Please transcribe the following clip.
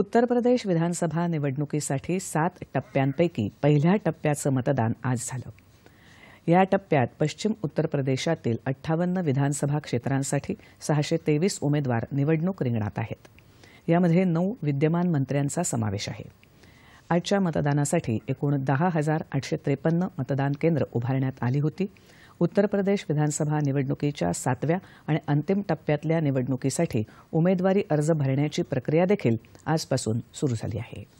उत्तर प्रदेश विधानसभा निवडणुकीसाठी सात टप्प्यांपैकी पहिल्या टप्प्याचं मतदान आज झालं या टप्प्यात पश्चिम उत्तर प्रदेशातील अठ्ठावन्न विधानसभा क्षेत्रांसाठी सहाशे तेवीस उमेदवार निवडणूक रिंगणात आहेत यामध्ये नऊ विद्यमान मंत्र्यांचा समावेश आहे आजच्या मतदानासाठी एकूण दहा हजार आठशे त्रेपन्न मतदान केंद्र उभारण्यात आली होती उत्तर प्रदेश विधानसभा निवडणुकीच्या सातव्या आणि अंतिम टप्प्यातल्या निवडणुकीसाठी उमेदवारी अर्ज भरण्याची प्रक्रिया देखील आजपासून सुरू झाली आहे